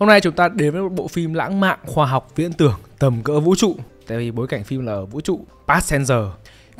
Hôm nay chúng ta đến với một bộ phim lãng mạn khoa học viễn tưởng tầm cỡ vũ trụ tại vì bối cảnh phim là ở vũ trụ Passenger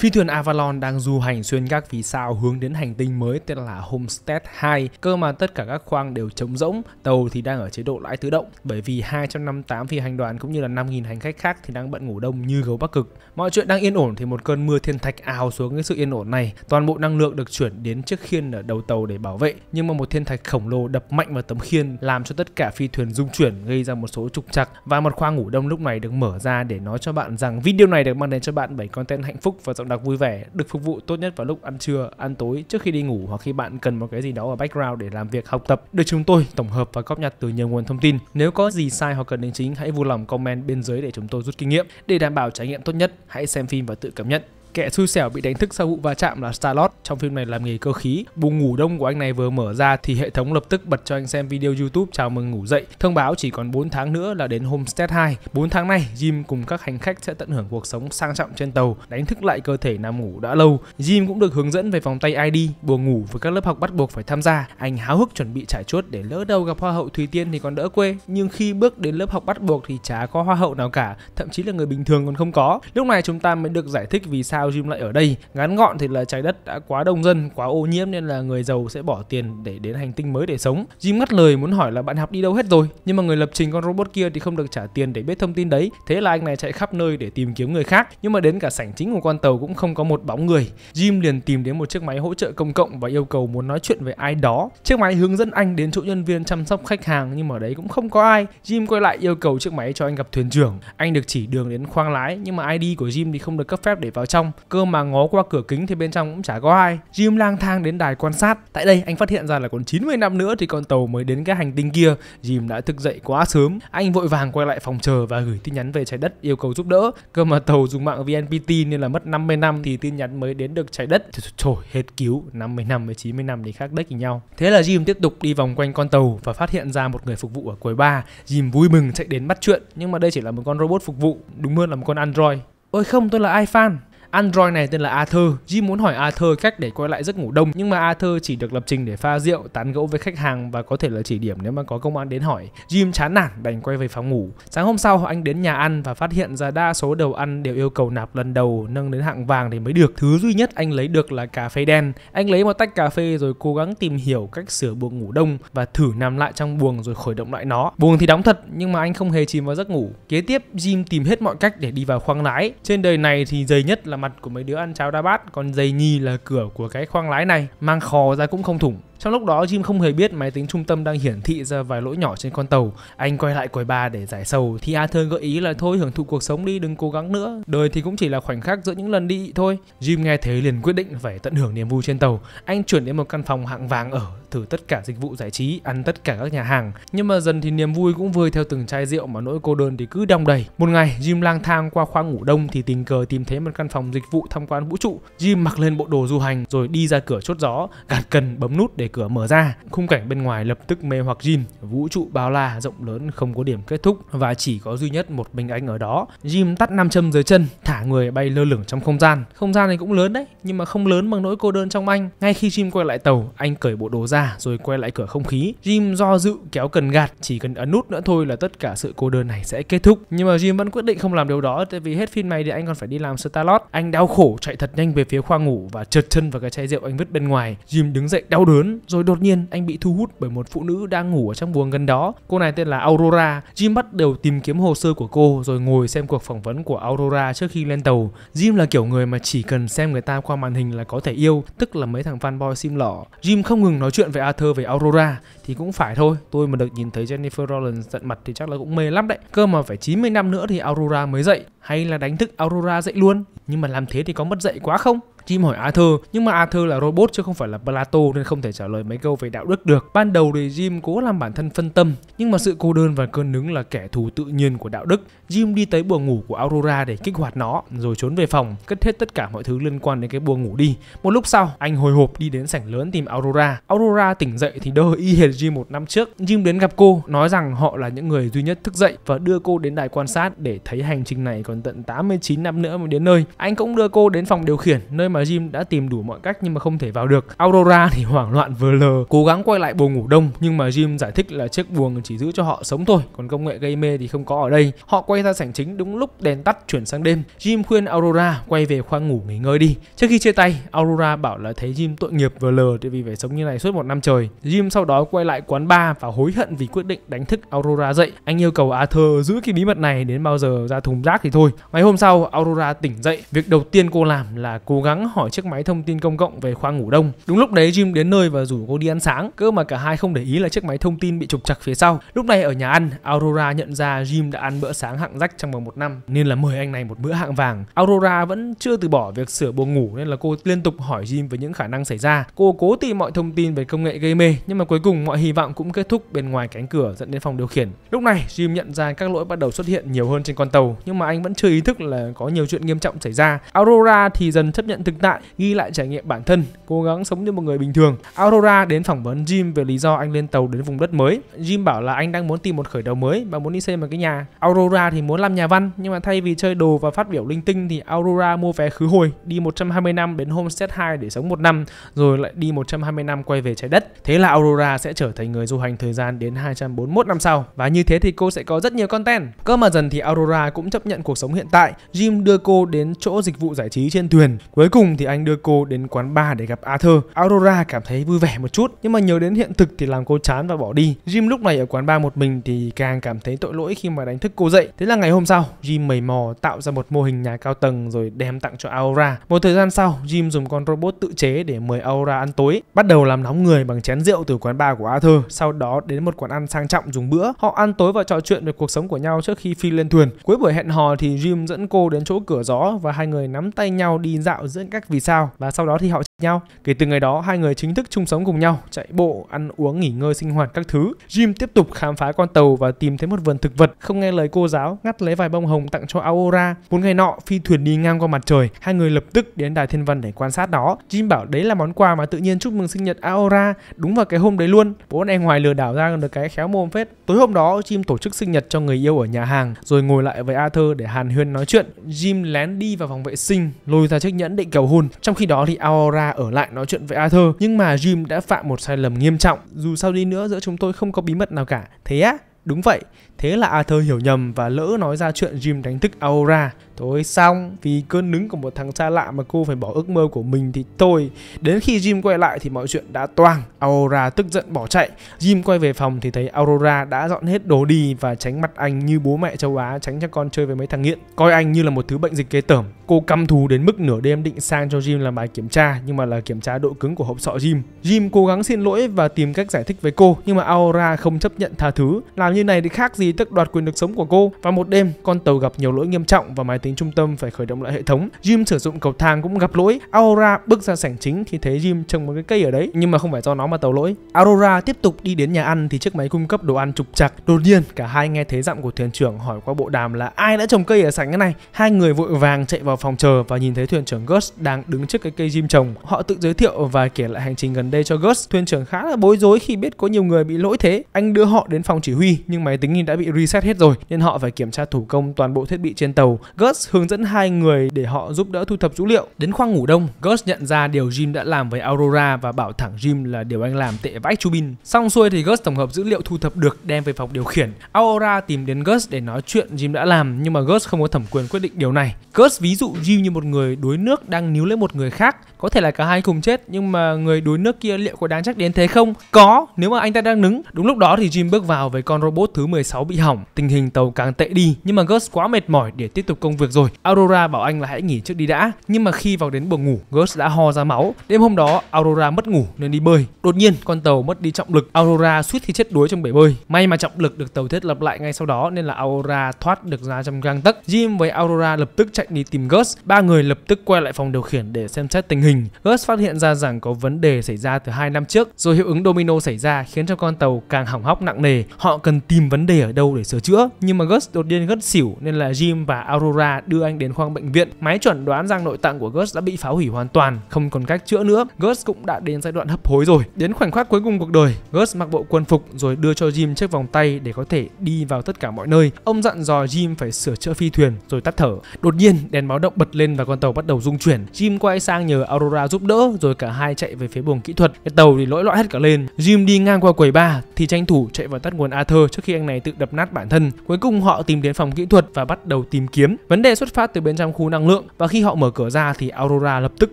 Phi thuyền Avalon đang du hành xuyên các vì sao hướng đến hành tinh mới tên là Homestead 2, cơ mà tất cả các khoang đều trống rỗng, tàu thì đang ở chế độ lãi tự động bởi vì 258 phi hành đoàn cũng như là 5.000 hành khách khác thì đang bận ngủ đông như gấu Bắc Cực. Mọi chuyện đang yên ổn thì một cơn mưa thiên thạch ào xuống cái sự yên ổn này, toàn bộ năng lượng được chuyển đến chiếc khiên ở đầu tàu để bảo vệ, nhưng mà một thiên thạch khổng lồ đập mạnh vào tấm khiên làm cho tất cả phi thuyền rung chuyển gây ra một số trục trặc và một khoang ngủ đông lúc này được mở ra để nói cho bạn rằng video này được mang đến cho bạn bảy content hạnh phúc và giọng đặc vui vẻ được phục vụ tốt nhất vào lúc ăn trưa, ăn tối, trước khi đi ngủ hoặc khi bạn cần một cái gì đó ở background để làm việc học tập được chúng tôi tổng hợp và góp nhặt từ nhiều nguồn thông tin. Nếu có gì sai hoặc cần đính chính hãy vui lòng comment bên dưới để chúng tôi rút kinh nghiệm. Để đảm bảo trải nghiệm tốt nhất, hãy xem phim và tự cảm nhận. Kẻ xui xẻo bị đánh thức sau vụ va chạm là Starlord trong phim này làm nghề cơ khí. Buồng ngủ đông của anh này vừa mở ra thì hệ thống lập tức bật cho anh xem video YouTube chào mừng ngủ dậy, thông báo chỉ còn 4 tháng nữa là đến Homestead 2. 4 tháng này, Jim cùng các hành khách sẽ tận hưởng cuộc sống sang trọng trên tàu, đánh thức lại cơ thể nằm ngủ đã lâu. Jim cũng được hướng dẫn về vòng tay ID, buồng ngủ với các lớp học bắt buộc phải tham gia. Anh háo hức chuẩn bị trải chuốt để lỡ đâu gặp hoa hậu Thùy Tiên thì còn đỡ quê, nhưng khi bước đến lớp học bắt buộc thì chả có hoa hậu nào cả, thậm chí là người bình thường còn không có. Lúc này chúng ta mới được giải thích vì sao sao Jim lại ở đây? Ngắn gọn thì là trái đất đã quá đông dân, quá ô nhiễm nên là người giàu sẽ bỏ tiền để đến hành tinh mới để sống. Jim ngắt lời muốn hỏi là bạn học đi đâu hết rồi, nhưng mà người lập trình con robot kia thì không được trả tiền để biết thông tin đấy. Thế là anh này chạy khắp nơi để tìm kiếm người khác, nhưng mà đến cả sảnh chính của con tàu cũng không có một bóng người. Jim liền tìm đến một chiếc máy hỗ trợ công cộng và yêu cầu muốn nói chuyện với ai đó. Chiếc máy hướng dẫn anh đến chỗ nhân viên chăm sóc khách hàng nhưng mà ở đấy cũng không có ai. Jim quay lại yêu cầu chiếc máy cho anh gặp thuyền trưởng. Anh được chỉ đường đến khoang lái nhưng mà ID của Jim thì không được cấp phép để vào trong cơ mà ngó qua cửa kính thì bên trong cũng chả có ai Jim lang thang đến đài quan sát tại đây anh phát hiện ra là còn 90 năm nữa thì con tàu mới đến cái hành tinh kia Jim đã thức dậy quá sớm anh vội vàng quay lại phòng chờ và gửi tin nhắn về trái đất yêu cầu giúp đỡ cơ mà tàu dùng mạng VNPT nên là mất 50 năm thì tin nhắn mới đến được trái đất trời, trời hết cứu 50 năm với 90 năm thì khác đất đếch nhau thế là Jim tiếp tục đi vòng quanh con tàu và phát hiện ra một người phục vụ ở cuối bar. Jim vui mừng chạy đến bắt chuyện nhưng mà đây chỉ là một con robot phục vụ đúng hơn là một con android ôi không tôi là ai fan. Android này tên là Arthur. Jim muốn hỏi Arthur cách để quay lại giấc ngủ đông nhưng mà Arthur chỉ được lập trình để pha rượu, tán gẫu với khách hàng và có thể là chỉ điểm nếu mà có công an đến hỏi. Jim chán nản đành quay về phòng ngủ. Sáng hôm sau anh đến nhà ăn và phát hiện ra đa số đầu ăn đều yêu cầu nạp lần đầu nâng đến hạng vàng thì mới được. Thứ duy nhất anh lấy được là cà phê đen. Anh lấy một tách cà phê rồi cố gắng tìm hiểu cách sửa buồng ngủ đông và thử nằm lại trong buồng rồi khởi động lại nó. Buồng thì đóng thật nhưng mà anh không hề chìm vào giấc ngủ. Kế tiếp Jim tìm hết mọi cách để đi vào khoang lái. Trên đời này thì dày nhất là mặt của mấy đứa ăn cháo đa bát còn giày nhì là cửa của cái khoang lái này mang khò ra cũng không thủng trong lúc đó Jim không hề biết máy tính trung tâm đang hiển thị ra vài lỗi nhỏ trên con tàu. Anh quay lại quầy bar để giải sầu thì Arthur gợi ý là thôi hưởng thụ cuộc sống đi đừng cố gắng nữa. Đời thì cũng chỉ là khoảnh khắc giữa những lần đi thôi. Jim nghe thế liền quyết định phải tận hưởng niềm vui trên tàu. Anh chuyển đến một căn phòng hạng vàng ở thử tất cả dịch vụ giải trí, ăn tất cả các nhà hàng. Nhưng mà dần thì niềm vui cũng vơi theo từng chai rượu mà nỗi cô đơn thì cứ đong đầy. Một ngày, Jim lang thang qua khoang ngủ đông thì tình cờ tìm thấy một căn phòng dịch vụ tham quan vũ trụ. Jim mặc lên bộ đồ du hành rồi đi ra cửa chốt gió, gạt cần bấm nút để cửa mở ra. Khung cảnh bên ngoài lập tức mê hoặc Jim. Vũ trụ bao la rộng lớn không có điểm kết thúc và chỉ có duy nhất một mình anh ở đó. Jim tắt nam châm dưới chân, thả người bay lơ lửng trong không gian. Không gian này cũng lớn đấy, nhưng mà không lớn bằng nỗi cô đơn trong anh. Ngay khi Jim quay lại tàu, anh cởi bộ đồ ra rồi quay lại cửa không khí. Jim do dự kéo cần gạt, chỉ cần ấn nút nữa thôi là tất cả sự cô đơn này sẽ kết thúc. Nhưng mà Jim vẫn quyết định không làm điều đó tại vì hết phim này thì anh còn phải đi làm Starlord. Anh đau khổ chạy thật nhanh về phía khoang ngủ và trượt chân vào cái chai rượu anh vứt bên ngoài. Jim đứng dậy đau đớn rồi đột nhiên anh bị thu hút bởi một phụ nữ đang ngủ ở trong buồng gần đó. Cô này tên là Aurora. Jim bắt đầu tìm kiếm hồ sơ của cô rồi ngồi xem cuộc phỏng vấn của Aurora trước khi lên tàu. Jim là kiểu người mà chỉ cần xem người ta qua màn hình là có thể yêu, tức là mấy thằng fanboy sim lọ. Jim không ngừng nói chuyện về Arthur về Aurora thì cũng phải thôi, tôi mà được nhìn thấy Jennifer Lawrence giận mặt thì chắc là cũng mê lắm đấy. Cơ mà phải 90 năm nữa thì Aurora mới dậy, hay là đánh thức Aurora dậy luôn. Nhưng mà làm thế thì có mất dậy quá không? Jim hỏi Arthur, nhưng mà Arthur là robot chứ không phải là Plato nên không thể trả lời mấy câu về đạo đức được. Ban đầu thì Jim cố làm bản thân phân tâm, nhưng mà sự cô đơn và cơn nứng là kẻ thù tự nhiên của đạo đức. Jim đi tới buồng ngủ của Aurora để kích hoạt nó, rồi trốn về phòng, cất hết tất cả mọi thứ liên quan đến cái buồng ngủ đi. Một lúc sau, anh hồi hộp đi đến sảnh lớn tìm Aurora. Aurora tỉnh dậy thì đơ y hệt Jim một năm trước. Jim đến gặp cô, nói rằng họ là những người duy nhất thức dậy và đưa cô đến đài quan sát để thấy hành trình này còn tận 89 năm nữa mới đến nơi. Anh cũng đưa cô đến phòng điều khiển nơi mà mà Jim đã tìm đủ mọi cách nhưng mà không thể vào được. Aurora thì hoảng loạn vừa lờ, cố gắng quay lại buồng ngủ đông nhưng mà Jim giải thích là chiếc buồng chỉ giữ cho họ sống thôi, còn công nghệ gây mê thì không có ở đây. Họ quay ra sảnh chính đúng lúc đèn tắt chuyển sang đêm. Jim khuyên Aurora quay về khoang ngủ nghỉ ngơi đi. Trước khi chia tay, Aurora bảo là thấy Jim tội nghiệp vừa lờ tại vì phải sống như này suốt một năm trời. Jim sau đó quay lại quán bar và hối hận vì quyết định đánh thức Aurora dậy. Anh yêu cầu Arthur giữ cái bí mật này đến bao giờ ra thùng rác thì thôi. Ngày hôm sau, Aurora tỉnh dậy. Việc đầu tiên cô làm là cố gắng hỏi chiếc máy thông tin công cộng về khoang ngủ đông. Đúng lúc đấy Jim đến nơi và rủ cô đi ăn sáng, cơ mà cả hai không để ý là chiếc máy thông tin bị trục trặc phía sau. Lúc này ở nhà ăn, Aurora nhận ra Jim đã ăn bữa sáng hạng rách trong vòng một năm nên là mời anh này một bữa hạng vàng. Aurora vẫn chưa từ bỏ việc sửa buồng ngủ nên là cô liên tục hỏi Jim về những khả năng xảy ra. Cô cố tìm mọi thông tin về công nghệ gây mê nhưng mà cuối cùng mọi hy vọng cũng kết thúc bên ngoài cánh cửa dẫn đến phòng điều khiển. Lúc này Jim nhận ra các lỗi bắt đầu xuất hiện nhiều hơn trên con tàu nhưng mà anh vẫn chưa ý thức là có nhiều chuyện nghiêm trọng xảy ra. Aurora thì dần chấp nhận thực tại, ghi lại trải nghiệm bản thân, cố gắng sống như một người bình thường. Aurora đến phỏng vấn Jim về lý do anh lên tàu đến vùng đất mới. Jim bảo là anh đang muốn tìm một khởi đầu mới và muốn đi xây một cái nhà. Aurora thì muốn làm nhà văn, nhưng mà thay vì chơi đồ và phát biểu linh tinh thì Aurora mua vé khứ hồi, đi 120 năm đến Homestead 2 để sống một năm, rồi lại đi 120 năm quay về trái đất. Thế là Aurora sẽ trở thành người du hành thời gian đến 241 năm sau. Và như thế thì cô sẽ có rất nhiều content. Cơ mà dần thì Aurora cũng chấp nhận cuộc sống hiện tại. Jim đưa cô đến chỗ dịch vụ giải trí trên thuyền. Cuối cùng cùng thì anh đưa cô đến quán bar để gặp Arthur. Aurora cảm thấy vui vẻ một chút nhưng mà nhớ đến hiện thực thì làm cô chán và bỏ đi. Jim lúc này ở quán bar một mình thì càng cảm thấy tội lỗi khi mà đánh thức cô dậy. Thế là ngày hôm sau, Jim mầy mò tạo ra một mô hình nhà cao tầng rồi đem tặng cho Aurora. Một thời gian sau, Jim dùng con robot tự chế để mời Aurora ăn tối, bắt đầu làm nóng người bằng chén rượu từ quán bar của Arthur, sau đó đến một quán ăn sang trọng dùng bữa. Họ ăn tối và trò chuyện về cuộc sống của nhau trước khi phi lên thuyền. Cuối buổi hẹn hò thì Jim dẫn cô đến chỗ cửa gió và hai người nắm tay nhau đi dạo giữa các vì sao và sau đó thì họ nhau. Kể từ ngày đó, hai người chính thức chung sống cùng nhau, chạy bộ, ăn uống, nghỉ ngơi, sinh hoạt các thứ. Jim tiếp tục khám phá con tàu và tìm thấy một vườn thực vật, không nghe lời cô giáo, ngắt lấy vài bông hồng tặng cho Aurora. Một ngày nọ, phi thuyền đi ngang qua mặt trời, hai người lập tức đến đài thiên văn để quan sát nó. Jim bảo đấy là món quà mà tự nhiên chúc mừng sinh nhật Aurora, đúng vào cái hôm đấy luôn. Bố anh ngoài lừa đảo ra được cái khéo mồm phết. Tối hôm đó, Jim tổ chức sinh nhật cho người yêu ở nhà hàng, rồi ngồi lại với Arthur để hàn huyên nói chuyện. Jim lén đi vào phòng vệ sinh, lôi ra chiếc nhẫn định kéo cầu hôn. Trong khi đó thì Aurora ở lại nói chuyện với Arthur nhưng mà Jim đã phạm một sai lầm nghiêm trọng. Dù sao đi nữa giữa chúng tôi không có bí mật nào cả. Thế á? Đúng vậy, Thế là Arthur hiểu nhầm và lỡ nói ra chuyện Jim đánh thức Aura. Thôi xong, vì cơn nứng của một thằng xa lạ mà cô phải bỏ ước mơ của mình thì thôi. Đến khi Jim quay lại thì mọi chuyện đã toang. Aurora tức giận bỏ chạy. Jim quay về phòng thì thấy Aurora đã dọn hết đồ đi và tránh mặt anh như bố mẹ châu Á tránh cho con chơi với mấy thằng nghiện. Coi anh như là một thứ bệnh dịch kế tởm. Cô căm thù đến mức nửa đêm định sang cho Jim làm bài kiểm tra nhưng mà là kiểm tra độ cứng của hộp sọ Jim. Jim cố gắng xin lỗi và tìm cách giải thích với cô nhưng mà Aurora không chấp nhận tha thứ. Làm như này thì khác gì tức đoạt quyền được sống của cô. Và một đêm, con tàu gặp nhiều lỗi nghiêm trọng và máy tính trung tâm phải khởi động lại hệ thống. Jim sử dụng cầu thang cũng gặp lỗi. Aurora bước ra sảnh chính thì thấy Jim trồng một cái cây ở đấy, nhưng mà không phải do nó mà tàu lỗi. Aurora tiếp tục đi đến nhà ăn thì chiếc máy cung cấp đồ ăn trục chặt Đột nhiên, cả hai nghe thấy giọng của thuyền trưởng hỏi qua bộ đàm là ai đã trồng cây ở sảnh cái này. Hai người vội vàng chạy vào phòng chờ và nhìn thấy thuyền trưởng Gus đang đứng trước cái cây Jim trồng. Họ tự giới thiệu và kể lại hành trình gần đây cho Gus. Thuyền trưởng khá là bối rối khi biết có nhiều người bị lỗi thế. Anh đưa họ đến phòng chỉ huy nhưng máy tính đã bị reset hết rồi nên họ phải kiểm tra thủ công toàn bộ thiết bị trên tàu. Gus hướng dẫn hai người để họ giúp đỡ thu thập dữ liệu. Đến khoang ngủ đông, Gus nhận ra điều Jim đã làm với Aurora và bảo thẳng Jim là điều anh làm tệ vãi chú bin. Xong xuôi thì Gus tổng hợp dữ liệu thu thập được đem về phòng điều khiển. Aurora tìm đến Gus để nói chuyện Jim đã làm nhưng mà Gus không có thẩm quyền quyết định điều này. Gus ví dụ Jim như một người đuối nước đang níu lấy một người khác có thể là cả hai cùng chết nhưng mà người đuối nước kia liệu có đáng trách đến thế không? Có, nếu mà anh ta đang đứng. Đúng lúc đó thì Jim bước vào với con robot thứ 16 bị hỏng. Tình hình tàu càng tệ đi nhưng mà Gus quá mệt mỏi để tiếp tục công việc rồi. Aurora bảo anh là hãy nghỉ trước đi đã. Nhưng mà khi vào đến buồng ngủ, Gus đã ho ra máu. Đêm hôm đó Aurora mất ngủ nên đi bơi. Đột nhiên con tàu mất đi trọng lực, Aurora suýt thì chết đuối trong bể bơi. May mà trọng lực được tàu thiết lập lại ngay sau đó nên là Aurora thoát được ra trong gang tấc. Jim với Aurora lập tức chạy đi tìm Gus. Ba người lập tức quay lại phòng điều khiển để xem xét tình hình hình, Gus phát hiện ra rằng có vấn đề xảy ra từ 2 năm trước, rồi hiệu ứng domino xảy ra khiến cho con tàu càng hỏng hóc nặng nề. Họ cần tìm vấn đề ở đâu để sửa chữa, nhưng mà Gus đột nhiên ngất xỉu nên là Jim và Aurora đưa anh đến khoang bệnh viện. Máy chuẩn đoán rằng nội tạng của Gus đã bị phá hủy hoàn toàn, không còn cách chữa nữa. Gus cũng đã đến giai đoạn hấp hối rồi. Đến khoảnh khắc cuối cùng cuộc đời, Gus mặc bộ quân phục rồi đưa cho Jim chiếc vòng tay để có thể đi vào tất cả mọi nơi. Ông dặn dò Jim phải sửa chữa phi thuyền rồi tắt thở. Đột nhiên, đèn báo động bật lên và con tàu bắt đầu rung chuyển. Jim quay sang nhờ Aurora. Aurora giúp đỡ rồi cả hai chạy về phía buồng kỹ thuật. Cái tàu thì lỗi lõi hết cả lên. Jim đi ngang qua quầy bar thì tranh thủ chạy vào tắt nguồn Arthur trước khi anh này tự đập nát bản thân. Cuối cùng họ tìm đến phòng kỹ thuật và bắt đầu tìm kiếm. Vấn đề xuất phát từ bên trong khu năng lượng và khi họ mở cửa ra thì Aurora lập tức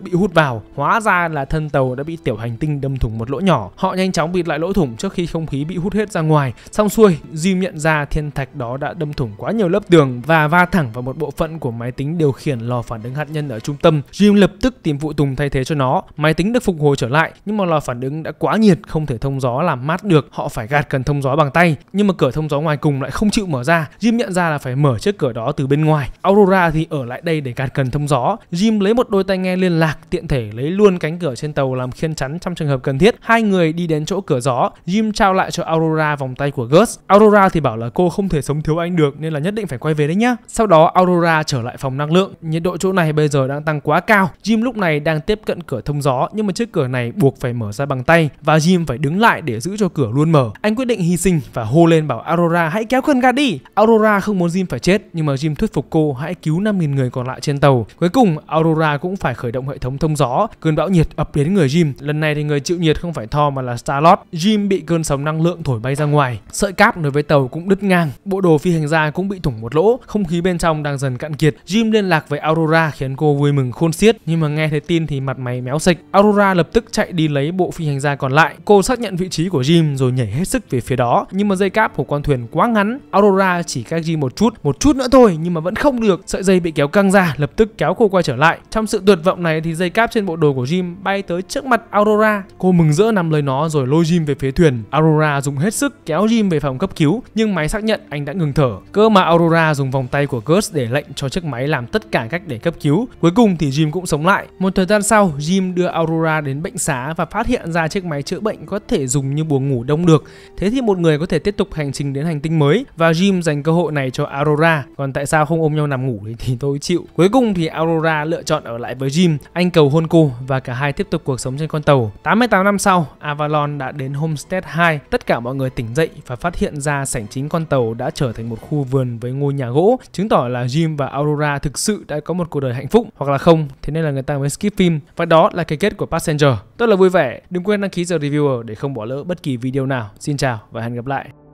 bị hút vào. Hóa ra là thân tàu đã bị tiểu hành tinh đâm thủng một lỗ nhỏ. Họ nhanh chóng bịt lại lỗ thủng trước khi không khí bị hút hết ra ngoài. Xong xuôi, Jim nhận ra thiên thạch đó đã đâm thủng quá nhiều lớp tường và va thẳng vào một bộ phận của máy tính điều khiển lò phản ứng hạt nhân ở trung tâm. Jim lập tức tìm phụ tùng thay thế cho nó. Máy tính được phục hồi trở lại nhưng mà lò phản ứng đã quá nhiệt không thể thông gió làm mát được, họ phải gạt cần thông gió bằng tay. Nhưng mà cửa thông gió ngoài cùng lại không chịu mở ra. Jim nhận ra là phải mở chiếc cửa đó từ bên ngoài. Aurora thì ở lại đây để gạt cần thông gió. Jim lấy một đôi tai nghe liên lạc, tiện thể lấy luôn cánh cửa trên tàu làm khiên chắn trong trường hợp cần thiết. Hai người đi đến chỗ cửa gió, Jim trao lại cho Aurora vòng tay của Gus. Aurora thì bảo là cô không thể sống thiếu anh được nên là nhất định phải quay về đấy nhá. Sau đó Aurora trở lại phòng năng lượng. Nhiệt độ chỗ này bây giờ đang tăng quá cao. Jim lúc này đang tiếp cận cửa thông gió nhưng mà chiếc cửa này buộc phải mở ra bằng tay và Jim phải đứng lại để giữ cho cửa luôn mở. Anh quyết định hy sinh và hô lên bảo Aurora hãy kéo cần ga đi. Aurora không muốn Jim phải chết nhưng mà Jim thuyết phục cô hãy cứu 5.000 người còn lại trên tàu. Cuối cùng Aurora cũng phải khởi động hệ thống thông gió. Cơn bão nhiệt ập đến người Jim. Lần này thì người chịu nhiệt không phải Thor mà là Star Lord Jim bị cơn sóng năng lượng thổi bay ra ngoài. Sợi cáp nối với tàu cũng đứt ngang. Bộ đồ phi hành gia cũng bị thủng một lỗ. Không khí bên trong đang dần cạn kiệt. Jim liên lạc với Aurora khiến cô vui mừng khôn xiết nhưng mà nghe thấy tin thì mặt mày méo xệch. Aurora lập tức chạy đi lấy bộ phi hành gia còn lại. Cô xác nhận vị trí của Jim rồi nhảy hết sức về phía đó. Nhưng mà dây cáp của con thuyền quá ngắn. Aurora chỉ cách Jim một chút, một chút nữa thôi nhưng mà vẫn không được. Sợi dây bị kéo căng ra, lập tức kéo cô quay trở lại. Trong sự tuyệt vọng này thì dây cáp trên bộ đồ của Jim bay tới trước mặt Aurora. Cô mừng rỡ nắm lấy nó rồi lôi Jim về phía thuyền. Aurora dùng hết sức kéo Jim về phòng cấp cứu nhưng máy xác nhận anh đã ngừng thở. Cơ mà Aurora dùng vòng tay của Gus để lệnh cho chiếc máy làm tất cả cách để cấp cứu. Cuối cùng thì Jim cũng sống lại. Một thời gian sau, Jim đưa Aurora đến bệnh xá và phát hiện ra chiếc máy chữa bệnh có thể dùng như buồng ngủ đông được. Thế thì một người có thể tiếp tục hành trình đến hành tinh mới và Jim dành cơ hội này cho Aurora. Còn tại sao không ôm nhau nằm ngủ thì tôi chịu. Cuối cùng thì Aurora lựa chọn ở lại với Jim. Anh cầu hôn cô và cả hai tiếp tục cuộc sống trên con tàu. 88 năm sau, Avalon đã đến Homestead 2. Tất cả mọi người tỉnh dậy và phát hiện ra sảnh chính con tàu đã trở thành một khu vườn với ngôi nhà gỗ, chứng tỏ là Jim và Aurora thực sự đã có một cuộc đời hạnh phúc hoặc là không. Thế nên là người ta mới skip phim phim và đó là cái kết của Passenger. Rất là vui vẻ. Đừng quên đăng ký giờ Reviewer để không bỏ lỡ bất kỳ video nào. Xin chào và hẹn gặp lại.